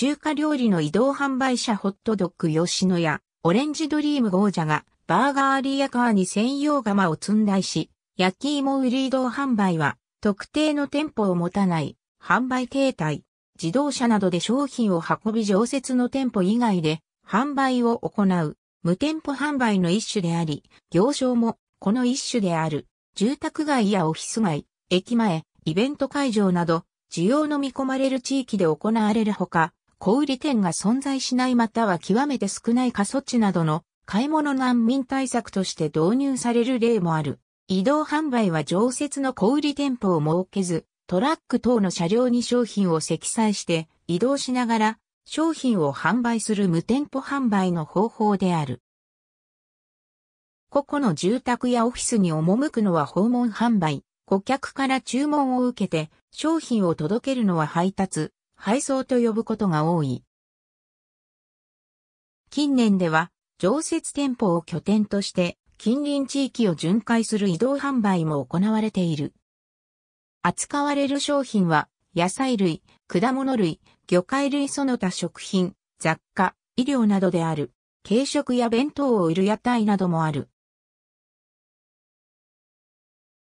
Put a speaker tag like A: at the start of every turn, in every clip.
A: 中華料理の移動販売車ホットドッグ吉野やオレンジドリームゴージャがバーガーアリアカーに専用釜を積んだいし、焼き芋売り移動販売は特定の店舗を持たない販売形態、自動車などで商品を運び常設の店舗以外で販売を行う無店舗販売の一種であり、行商もこの一種である住宅街やオフィス街、駅前、イベント会場など需要の見込まれる地域で行われるほか、小売店が存在しないまたは極めて少ない過疎地などの買い物難民対策として導入される例もある。移動販売は常設の小売店舗を設けず、トラック等の車両に商品を積載して移動しながら商品を販売する無店舗販売の方法である。個々の住宅やオフィスに赴くのは訪問販売、顧客から注文を受けて商品を届けるのは配達、配送と呼ぶことが多い。近年では、常設店舗を拠点として、近隣地域を巡回する移動販売も行われている。扱われる商品は、野菜類、果物類、魚介類その他食品、雑貨、医療などである。軽食や弁当を売る屋台などもある。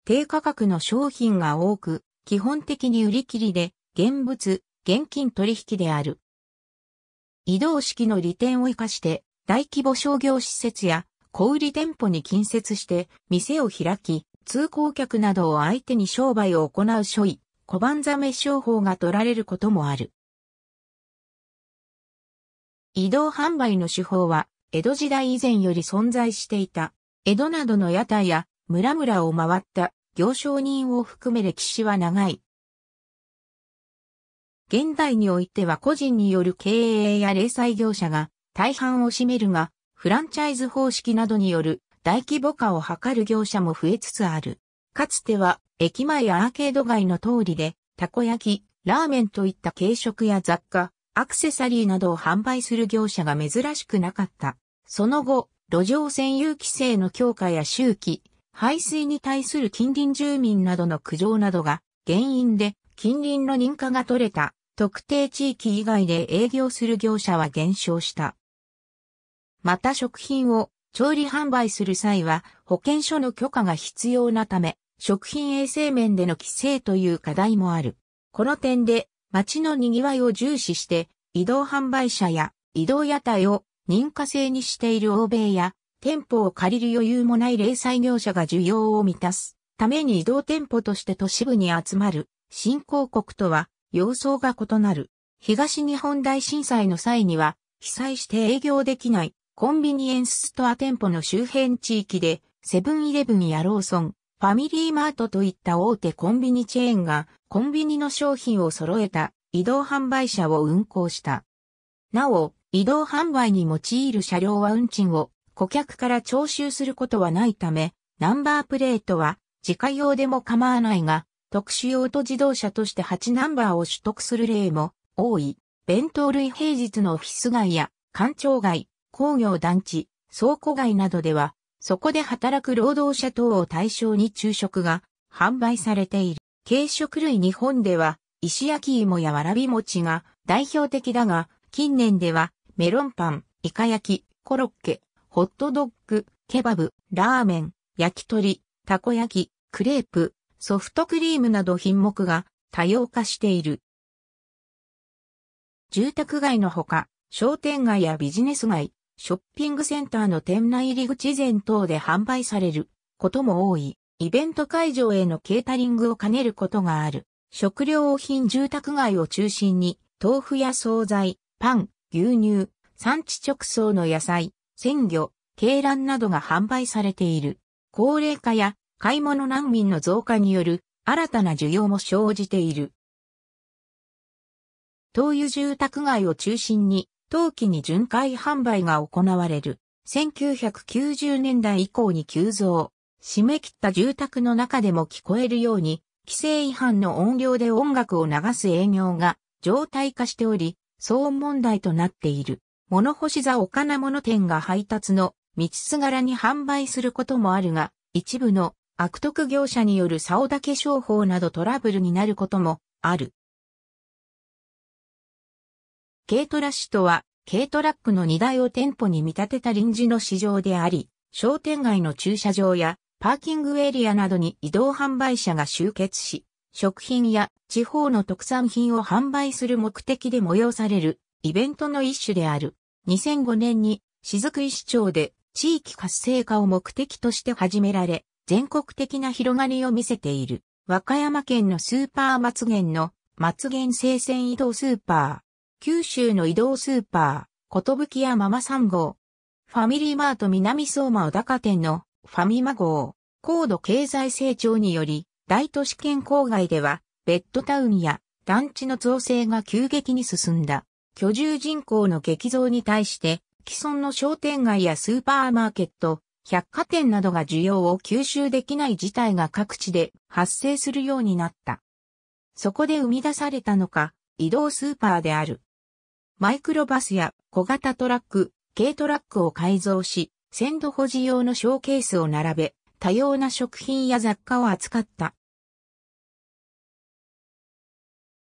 A: 低価格の商品が多く、基本的に売り切りで、現物、現金取引である。移動式の利点を活かして大規模商業施設や小売店舗に近接して店を開き、通行客などを相手に商売を行う所位、小判ざめ商法が取られることもある。移動販売の手法は、江戸時代以前より存在していた、江戸などの屋台や村々を回った行商人を含め歴史は長い。現代においては個人による経営や零細業者が大半を占めるが、フランチャイズ方式などによる大規模化を図る業者も増えつつある。かつては、駅前やアーケード街の通りで、たこ焼き、ラーメンといった軽食や雑貨、アクセサリーなどを販売する業者が珍しくなかった。その後、路上占有規制の強化や周期、排水に対する近隣住民などの苦情などが原因で近隣の認可が取れた特定地域以外で営業する業者は減少した。また食品を調理販売する際は保健所の許可が必要なため、食品衛生面での規制という課題もある。この点で街の賑わいを重視して移動販売車や移動屋台を認可制にしている欧米や店舗を借りる余裕もない零細業者が需要を満たすために移動店舗として都市部に集まる新興国とは様相が異なる。東日本大震災の際には、被災して営業できないコンビニエンスストア店舗の周辺地域で、セブンイレブンやローソン、ファミリーマートといった大手コンビニチェーンがコンビニの商品を揃えた移動販売車を運行した。なお、移動販売に用いる車両は運賃を顧客から徴収することはないため、ナンバープレートは自家用でも構わないが、特殊用途自動車として8ナンバーを取得する例も多い。弁当類平日のオフィス街や官庁街、工業団地、倉庫街などでは、そこで働く労働者等を対象に昼食が販売されている。軽食類日本では、石焼き芋やわらび餅が代表的だが、近年では、メロンパン、イカ焼き、コロッケ、ホットドッグ、ケバブ、ラーメン、焼き鳥、たこ焼き、クレープ、ソフトクリームなど品目が多様化している。住宅街のほか、商店街やビジネス街、ショッピングセンターの店内入り口前等で販売されることも多い、イベント会場へのケータリングを兼ねることがある。食料品住宅街を中心に、豆腐や惣菜、パン、牛乳、産地直送の野菜、鮮魚、鶏卵などが販売されている。高齢化や買い物難民の増加による新たな需要も生じている。灯油住宅街を中心に、冬季に巡回販売が行われる。1990年代以降に急増。締め切った住宅の中でも聞こえるように、規制違反の音量で音楽を流す営業が常態化しており、騒音問題となっている。物干し座岡金物店が配達の道すがらに販売することもあるが、一部の悪徳業者による竿だけ商法などトラブルになることもある。軽トラッシュとは、軽トラックの荷台を店舗に見立てた臨時の市場であり、商店街の駐車場やパーキングエリアなどに移動販売車が集結し、食品や地方の特産品を販売する目的で催されるイベントの一種である。2005年に雫石町で地域活性化を目的として始められ、全国的な広がりを見せている、和歌山県のスーパー松源の松源生鮮移動スーパー、九州の移動スーパー、ことぶきやママ3号、ファミリーマート南相馬小高店のファミマ号、高度経済成長により、大都市圏郊外では、ベッドタウンや団地の造成が急激に進んだ。居住人口の激増に対して、既存の商店街やスーパーマーケット、百貨店などが需要を吸収できない事態が各地で発生するようになった。そこで生み出されたのか、移動スーパーである。マイクロバスや小型トラック、軽トラックを改造し、鮮度保持用のショーケースを並べ、多様な食品や雑貨を扱った。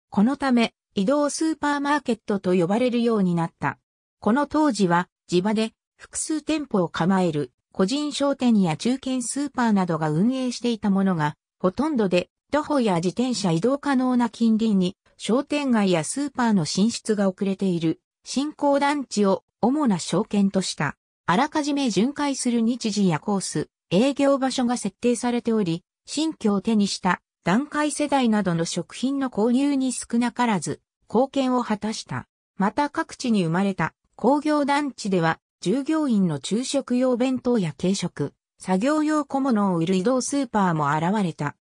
A: このため、移動スーパーマーケットと呼ばれるようになった。この当時は、地場で複数店舗を構える個人商店や中堅スーパーなどが運営していたものが、ほとんどで徒歩や自転車移動可能な近隣に商店街やスーパーの進出が遅れている新興団地を主な証券とした。あらかじめ巡回する日時やコース、営業場所が設定されており、新居を手にした段階世代などの食品の購入に少なからず貢献を果たした。また各地に生まれた工業団地では従業員の昼食用弁当や軽食、作業用小物を売る移動スーパーも現れた。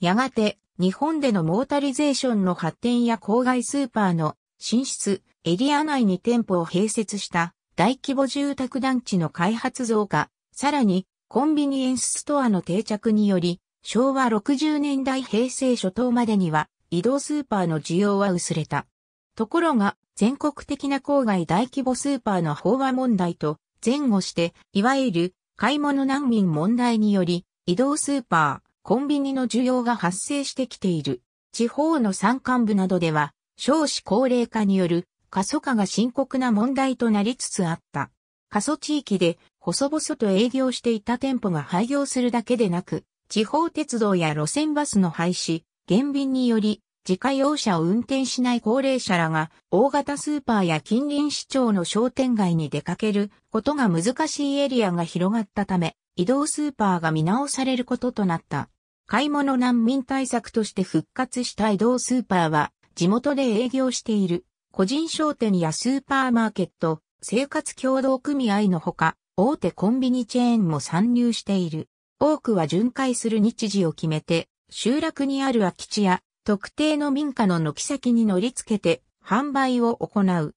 A: やがて、日本でのモータリゼーションの発展や郊外スーパーの進出、エリア内に店舗を併設した大規模住宅団地の開発増加、さらにコンビニエンスストアの定着により、昭和60年代平成初頭までには移動スーパーの需要は薄れた。ところが、全国的な郊外大規模スーパーの飽和問題と前後して、いわゆる買い物難民問題により、移動スーパー、コンビニの需要が発生してきている。地方の山間部などでは、少子高齢化による過疎化が深刻な問題となりつつあった。過疎地域で細々と営業していた店舗が廃業するだけでなく、地方鉄道や路線バスの廃止、減便により自家用車を運転しない高齢者らが大型スーパーや近隣市町の商店街に出かけることが難しいエリアが広がったため、移動スーパーが見直されることとなった。買い物難民対策として復活した移動スーパーは、地元で営業している個人商店やスーパーマーケット、生活共同組合のほか、大手コンビニチェーンも参入している。多くは巡回する日時を決めて、集落にある空き地や特定の民家の軒先に乗り付けて販売を行う。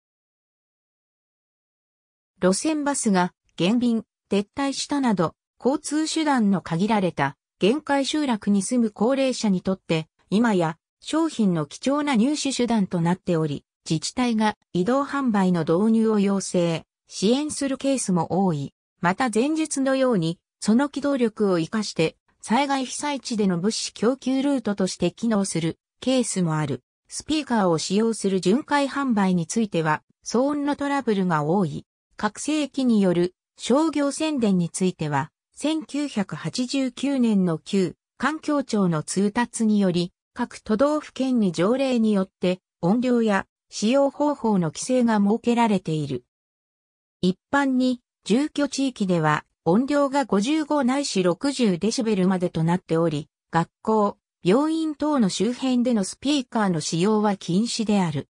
A: 路線バスが減便、撤退したなど、交通手段の限られた限界集落に住む高齢者にとって、今や商品の貴重な入手手段となっており、自治体が移動販売の導入を要請、支援するケースも多い。また前日のように、その機動力を活かして災害被災地での物資供給ルートとして機能するケースもある。スピーカーを使用する巡回販売については、騒音のトラブルが多い。拡声器による商業宣伝については、1989年の旧環境庁の通達により、各都道府県に条例によって音量や使用方法の規制が設けられている。一般に住居地域では音量が55ないし60デシベルまでとなっており、学校、病院等の周辺でのスピーカーの使用は禁止である。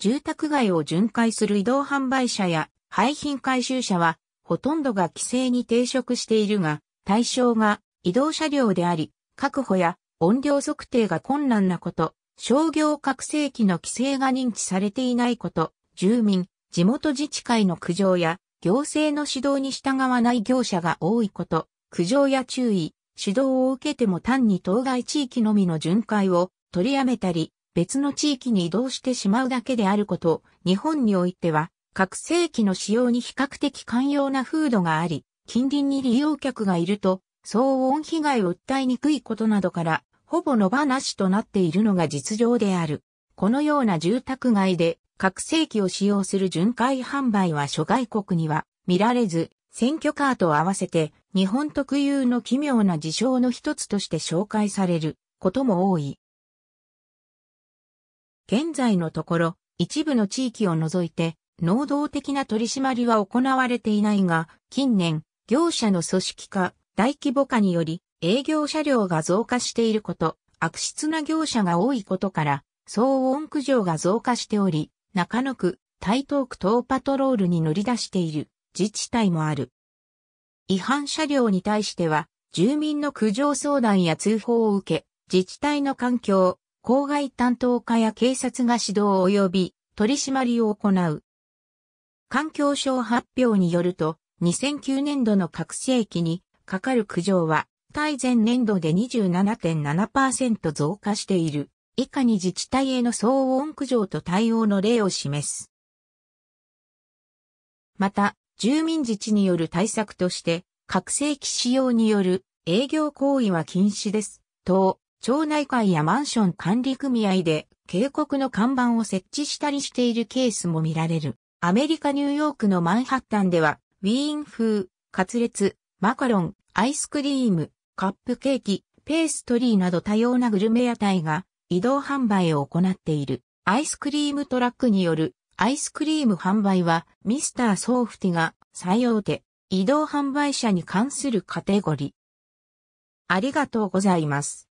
A: 住宅街を巡回する移動販売車や廃品回収車は、ほとんどが規制に抵触しているが、対象が移動車両であり、確保や音量測定が困難なこと、商業拡声器の規制が認知されていないこと、住民、地元自治会の苦情や行政の指導に従わない業者が多いこと、苦情や注意、指導を受けても単に当該地域のみの巡回を取りやめたり、別の地域に移動してしまうだけであること、日本においては、覚醒器の使用に比較的寛容な風土があり、近隣に利用客がいると、騒音被害を訴えにくいことなどから、ほぼ野放しとなっているのが実情である。このような住宅街で拡声器を使用する巡回販売は諸外国には見られず、選挙カーと合わせて日本特有の奇妙な事象の一つとして紹介されることも多い。現在のところ、一部の地域を除いて、能動的な取り締まりは行われていないが、近年、業者の組織化、大規模化により、営業車両が増加していること、悪質な業者が多いことから、騒音苦情が増加しており、中野区、台東区等パトロールに乗り出している自治体もある。違反車両に対しては、住民の苦情相談や通報を受け、自治体の環境、公害担当課や警察が指導及び取り締まりを行う。環境省発表によると、2009年度の各世紀にかかる苦情は、対前年度で27.7%増加している。以下に自治体への騒音苦情と対応の例を示す。また、住民自治による対策として、拡声器使用による営業行為は禁止です。等、町内会やマンション管理組合で警告の看板を設置したりしているケースも見られる。アメリカ・ニューヨークのマンハッタンでは、ウィーン風、カツレツ、マカロン、アイスクリーム、カップケーキ、ペーストリーなど多様なグルメ屋台が移動販売を行っている。アイスクリームトラックによるアイスクリーム販売はミスターソーフティが最大手移動販売者に関するカテゴリー。ありがとうございます。